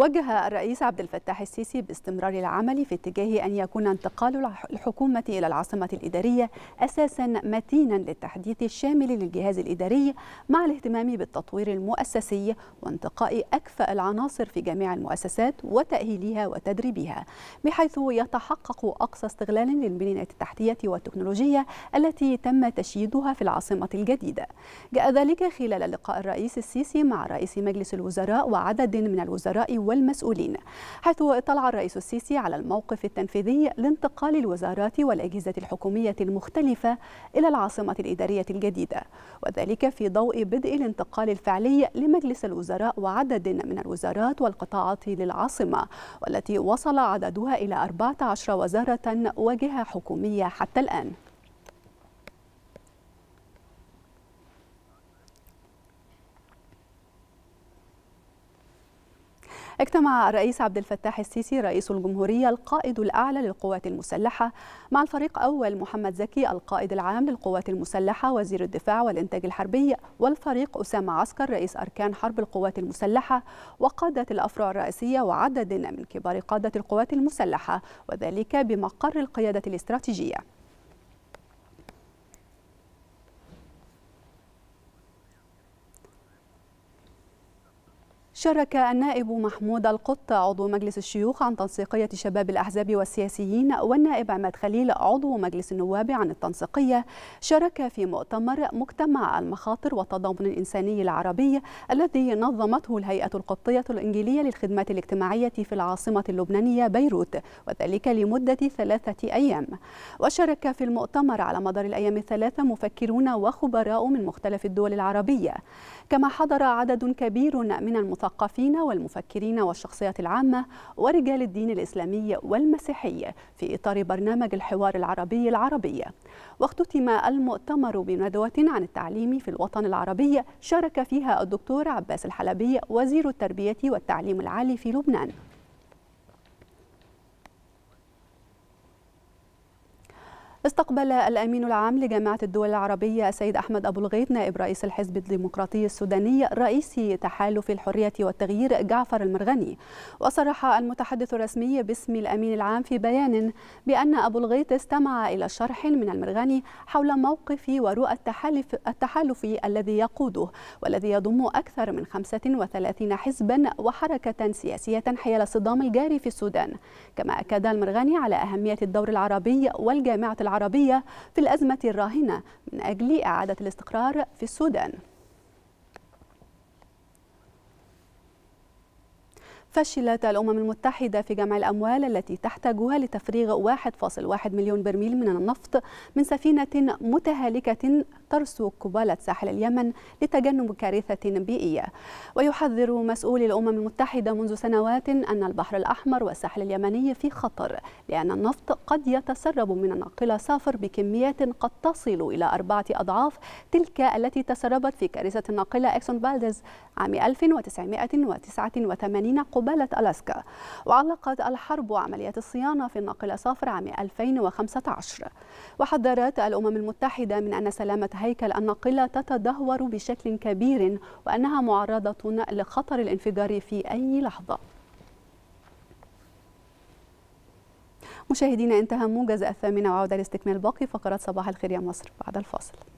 وجه الرئيس عبد الفتاح السيسي باستمرار العمل في اتجاه أن يكون انتقال الحكومة إلى العاصمة الإدارية أساسا متينا للتحديث الشامل للجهاز الإداري مع الاهتمام بالتطوير المؤسسي وانتقاء أكفأ العناصر في جميع المؤسسات وتأهيلها وتدريبها بحيث يتحقق أقصى استغلال للبنية التحتية والتكنولوجية التي تم تشييدها في العاصمة الجديدة جاء ذلك خلال لقاء الرئيس السيسي مع رئيس مجلس الوزراء وعدد من الوزراء والمسؤولين حيث اطلع الرئيس السيسي على الموقف التنفيذي لانتقال الوزارات والأجهزة الحكومية المختلفة إلى العاصمة الإدارية الجديدة وذلك في ضوء بدء الانتقال الفعلي لمجلس الوزراء وعدد من الوزارات والقطاعات للعاصمة والتي وصل عددها إلى 14 وزارة وجهة حكومية حتى الآن اجتمع الرئيس عبد الفتاح السيسي رئيس الجمهورية القائد الأعلى للقوات المسلحة مع الفريق أول محمد زكي القائد العام للقوات المسلحة وزير الدفاع والإنتاج الحربي والفريق أسامة عسكر رئيس أركان حرب القوات المسلحة وقادة الأفرع الرئيسية وعدد من كبار قادة القوات المسلحة وذلك بمقر القيادة الاستراتيجية شارك النائب محمود القط عضو مجلس الشيوخ عن تنسيقية شباب الأحزاب والسياسيين والنائب عماد خليل عضو مجلس النواب عن التنسيقية شارك في مؤتمر مجتمع المخاطر والتضامن الإنساني العربي الذي نظمته الهيئة القبطية الإنجيلية للخدمات الاجتماعية في العاصمة اللبنانية بيروت وذلك لمدة ثلاثة أيام وشارك في المؤتمر على مدار الأيام الثلاثة مفكرون وخبراء من مختلف الدول العربية كما حضر عدد كبير من المثقفين المثقفين والمفكرين والشخصيات العامة ورجال الدين الإسلامي والمسيحي في إطار برنامج الحوار العربي العربي واختتم المؤتمر بندوة عن التعليم في الوطن العربي شارك فيها الدكتور عباس الحلبي وزير التربية والتعليم العالي في لبنان استقبل الأمين العام لجامعة الدول العربية السيد أحمد أبو الغيط نائب رئيس الحزب الديمقراطي السوداني رئيس تحالف الحرية والتغيير جعفر المرغني وصرح المتحدث الرسمي باسم الأمين العام في بيان بأن أبو الغيط استمع إلى شرح من المرغني حول موقف ورؤى التحالف, التحالف الذي يقوده والذي يضم أكثر من 35 حزبا وحركة سياسية حيال الصدام الجاري في السودان كما أكد المرغني على أهمية الدور العربي والجامعة العربية في الأزمة الراهنة من أجل إعادة الاستقرار في السودان فشلت الأمم المتحدة في جمع الأموال التي تحتاجها لتفريغ 1.1 مليون برميل من النفط من سفينة متهالكة ترسو قبالة ساحل اليمن لتجنب كارثة بيئية ويحذر مسؤول الأمم المتحدة منذ سنوات أن البحر الأحمر والساحل اليمني في خطر لأن النفط قد يتسرب من الناقلة صافر بكميات قد تصل إلى أربعة أضعاف تلك التي تسربت في كارثة الناقلة إكسون بالدز عام 1989 قبالة ألاسكا وعلقت الحرب عمليات الصيانة في الناقلة صافر عام 2015 وحذرت الأمم المتحدة من أن سلامة هيكل الناقلة تتدهور بشكل كبير وأنها معرضة لخطر الانفجار في أي لحظة مشاهدينا انتهى موجز الثامنة وعودة لاستكمال باقي فقرات صباح الخير يا مصر بعد الفاصل